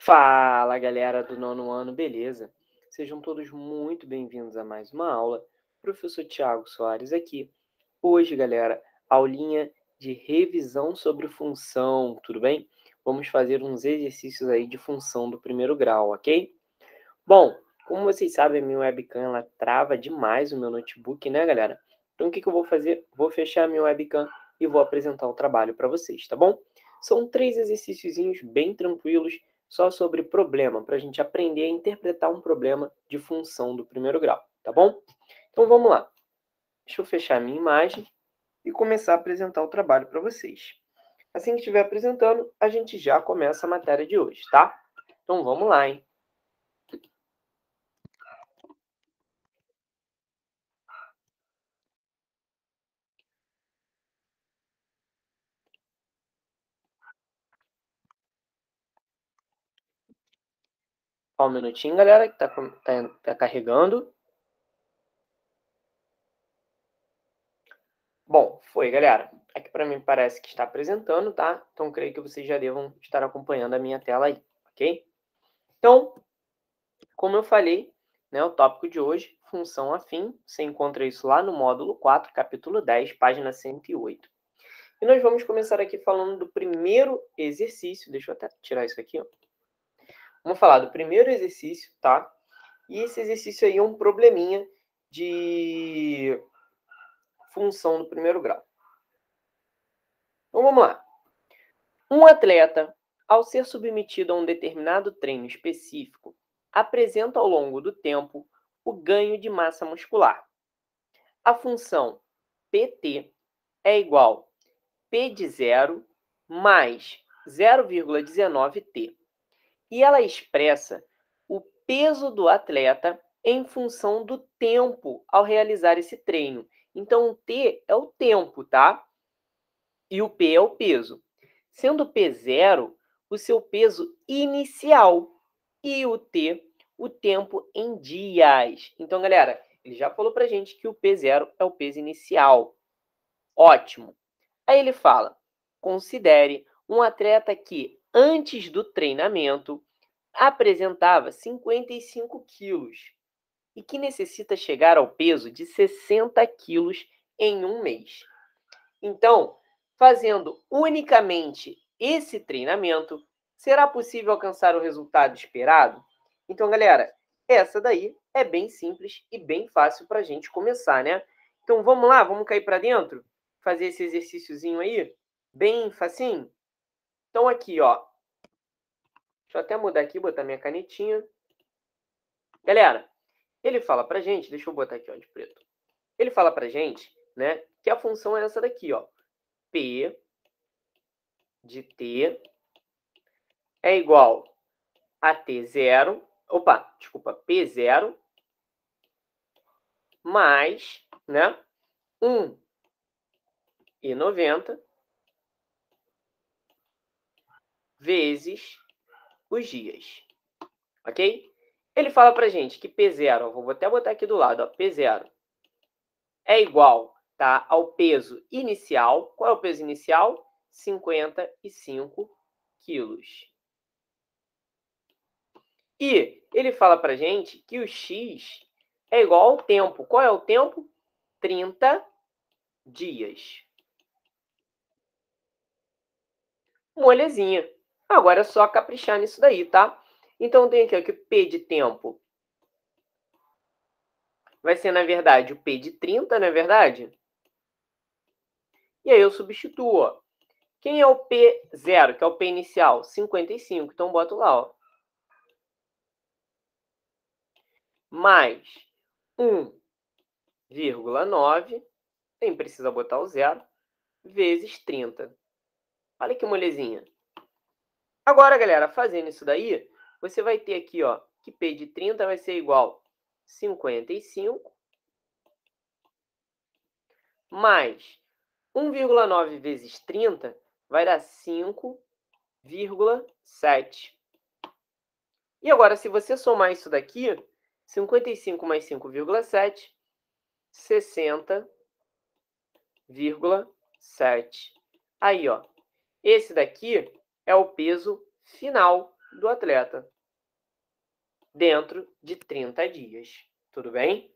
Fala galera do nono ano, beleza? Sejam todos muito bem-vindos a mais uma aula. Professor Tiago Soares aqui. Hoje, galera, aulinha de revisão sobre função, tudo bem? Vamos fazer uns exercícios aí de função do primeiro grau, ok? Bom, como vocês sabem, a minha webcam ela trava demais o meu notebook, né, galera? Então, o que, que eu vou fazer? Vou fechar a minha webcam e vou apresentar o trabalho para vocês, tá bom? São três exercíciozinhos bem tranquilos só sobre problema, para a gente aprender a interpretar um problema de função do primeiro grau, tá bom? Então vamos lá. Deixa eu fechar a minha imagem e começar a apresentar o trabalho para vocês. Assim que estiver apresentando, a gente já começa a matéria de hoje, tá? Então vamos lá, hein? Só um minutinho, galera, que tá, tá, tá carregando. Bom, foi, galera. Aqui para mim parece que está apresentando, tá? Então, creio que vocês já devam estar acompanhando a minha tela aí, ok? Então, como eu falei, né, o tópico de hoje, função afim, você encontra isso lá no módulo 4, capítulo 10, página 108. E nós vamos começar aqui falando do primeiro exercício. Deixa eu até tirar isso aqui, ó. Vamos falar do primeiro exercício, tá? E esse exercício aí é um probleminha de função do primeiro grau. Então vamos lá. Um atleta, ao ser submetido a um determinado treino específico, apresenta ao longo do tempo o ganho de massa muscular. A função PT é igual a P de 0 mais 0,19T e ela expressa o peso do atleta em função do tempo ao realizar esse treino. Então, o T é o tempo, tá? E o P é o peso. Sendo P0 o seu peso inicial e o T o tempo em dias. Então, galera, ele já falou para gente que o P0 é o peso inicial. Ótimo. Aí ele fala: considere um atleta que antes do treinamento, apresentava 55 quilos e que necessita chegar ao peso de 60 quilos em um mês. Então, fazendo unicamente esse treinamento, será possível alcançar o resultado esperado? Então, galera, essa daí é bem simples e bem fácil para a gente começar, né? Então, vamos lá, vamos cair para dentro? Fazer esse exercíciozinho aí? Bem facinho? Então, aqui, ó. Deixa eu até mudar aqui, botar minha canetinha. Galera, ele fala pra gente, deixa eu botar aqui, ó, de preto. Ele fala pra gente, né, que a função é essa daqui, ó. P de T é igual a T0, opa, desculpa, P0 mais, né, 1 e 90 vezes os dias. Ok? Ele fala para gente que P0, vou até botar aqui do lado, ó, P0 é igual tá, ao peso inicial. Qual é o peso inicial? 55 quilos. E ele fala para gente que o x é igual ao tempo. Qual é o tempo? 30 dias. Molezinha. Agora é só caprichar nisso daí, tá? Então tem aqui, ó, o P de tempo vai ser, na verdade, o P de 30, não é verdade? E aí eu substituo. Ó. Quem é o P0, que é o P inicial? 55. Então boto lá, ó. Mais 1,9, nem precisa botar o zero, vezes 30. Olha que molezinha. Agora, galera, fazendo isso daí, você vai ter aqui, ó, que P de 30 vai ser igual 55 mais 1,9 vezes 30 vai dar 5,7. E agora, se você somar isso daqui, 55 mais 5,7, 60,7. Aí, ó, esse daqui é o peso final do atleta dentro de 30 dias. Tudo bem?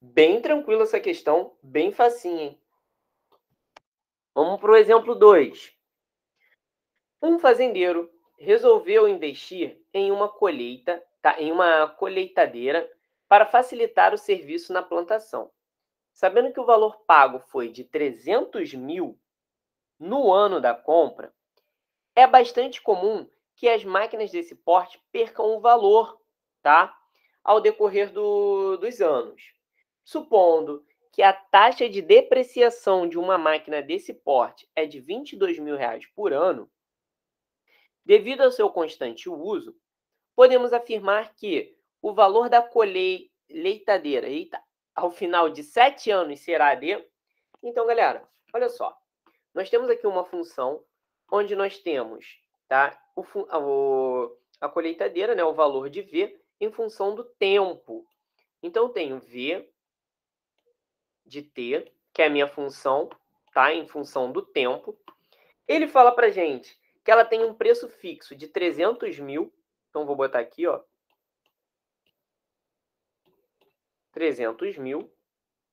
Bem tranquila essa questão, bem facinha. Hein? Vamos para o exemplo 2. Um fazendeiro resolveu investir em uma colheita, tá, em uma colheitadeira para facilitar o serviço na plantação. Sabendo que o valor pago foi de 300 mil no ano da compra, é bastante comum que as máquinas desse porte percam o valor tá? ao decorrer do, dos anos. Supondo que a taxa de depreciação de uma máquina desse porte é de R$ 22 mil reais por ano, devido ao seu constante uso, podemos afirmar que o valor da colheitadeira ao final de sete anos será de. Então, galera, olha só. Nós temos aqui uma função onde nós temos tá, o, o, a colheitadeira, né, o valor de V, em função do tempo. Então, eu tenho V de T, que é a minha função, tá, em função do tempo. Ele fala para gente que ela tem um preço fixo de 300 mil. Então, vou botar aqui, ó. 300 mil,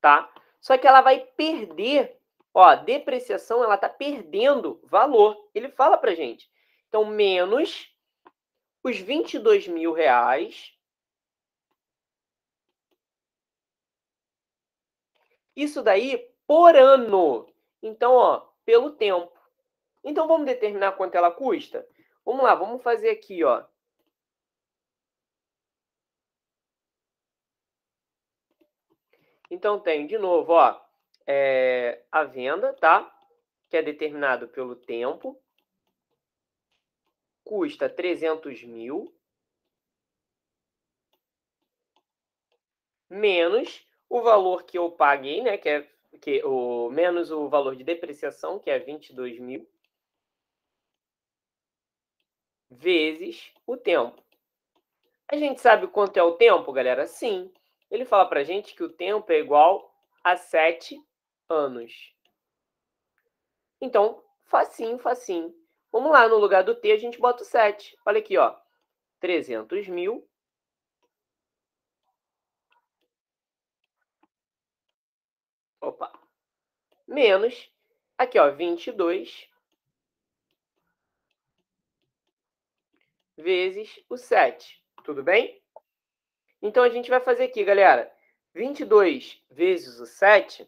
tá? Só que ela vai perder Ó, depreciação ela está perdendo valor. Ele fala para gente. Então, menos os 22 mil reais. Isso daí por ano. Então, ó, pelo tempo. Então, vamos determinar quanto ela custa? Vamos lá, vamos fazer aqui, ó. Então, tem de novo, ó é, a venda, tá? Que é determinado pelo tempo. Custa 300 mil. Menos o valor que eu paguei, né? Que é que, o, menos o valor de depreciação, que é 22 mil. Vezes o tempo. A gente sabe quanto é o tempo, galera? Sim. Ele fala para gente que o tempo é igual a 7 anos. Então, facinho, facinho. Vamos lá, no lugar do T a gente bota o 7. Olha aqui, ó. 300 mil opa, menos, aqui ó, 22 vezes o 7, tudo bem? Então, a gente vai fazer aqui, galera, 22 vezes o 7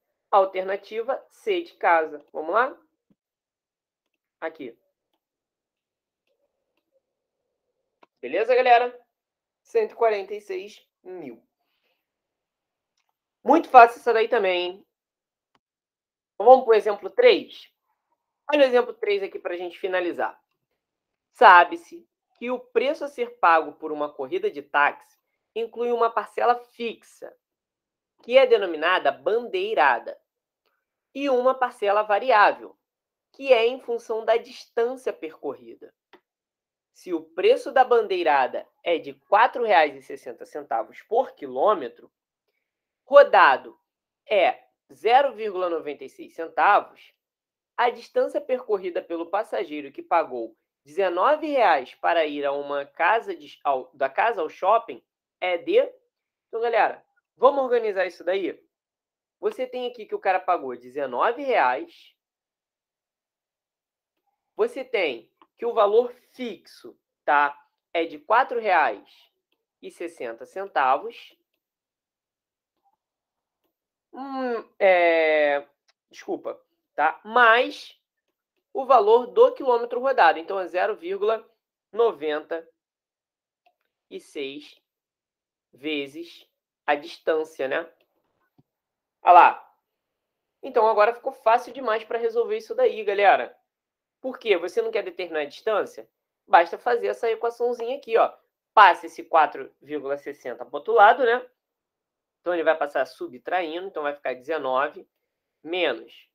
Alternativa C de casa. Vamos lá? Aqui. Beleza, galera? 146 mil. Muito fácil essa daí também, hein? Vamos para o exemplo 3? Olha o exemplo 3 aqui para a gente finalizar. Sabe-se que o preço a ser pago por uma corrida de táxi inclui uma parcela fixa, que é denominada bandeirada, e uma parcela variável, que é em função da distância percorrida. Se o preço da bandeirada é de R$ 4,60 por quilômetro, rodado é 0,96 centavos, a distância percorrida pelo passageiro que pagou R$ 19,00 para ir a uma casa de, ao, da casa ao shopping é de. Então, galera, vamos organizar isso daí? Você tem aqui que o cara pagou R$19,00. Você tem que o valor fixo tá, é de R$ 4,60. Hum, é, desculpa, tá? Mais o valor do quilômetro rodado. Então, é 0,96 vezes a distância, né? Olha lá. Então agora ficou fácil demais para resolver isso daí, galera. Por quê? Você não quer determinar a distância? Basta fazer essa equaçãozinha aqui, ó. Passa esse 4,60 para o outro lado, né? Então ele vai passar subtraindo, então vai ficar 19 menos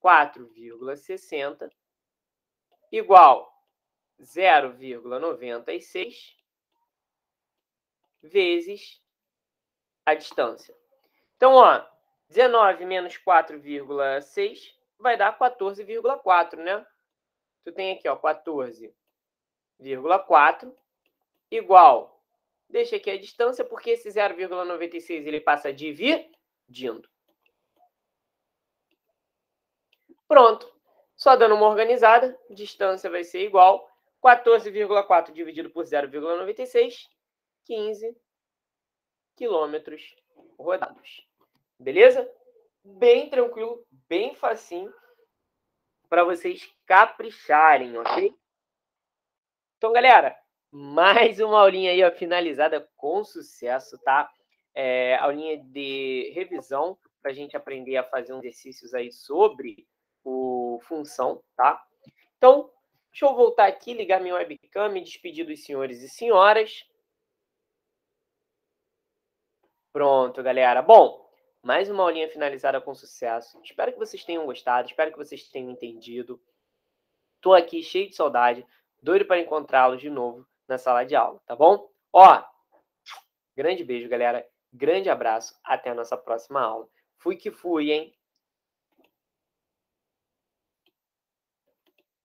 4,60 igual 0,96 vezes a distância. Então, ó, 19 menos 4,6 vai dar 14,4, né? Tu tem aqui, ó, 14,4 igual. Deixa aqui a distância, porque esse 0,96 ele passa dividindo. Pronto. Só dando uma organizada, distância vai ser igual 14,4 dividido por 0,96, 15 quilômetros rodados. Beleza? Bem tranquilo, bem facinho para vocês capricharem, ok? Então, galera, mais uma aulinha aí ó, finalizada com sucesso, tá? É, aulinha de revisão para a gente aprender a fazer uns exercícios aí sobre o função, tá? Então, deixa eu voltar aqui, ligar minha webcam, me despedir dos senhores e senhoras. Pronto, galera. Bom, mais uma aulinha finalizada com sucesso. Espero que vocês tenham gostado, espero que vocês tenham entendido. Tô aqui cheio de saudade, doido para encontrá-los de novo na sala de aula, tá bom? Ó, grande beijo, galera. Grande abraço. Até a nossa próxima aula. Fui que fui, hein?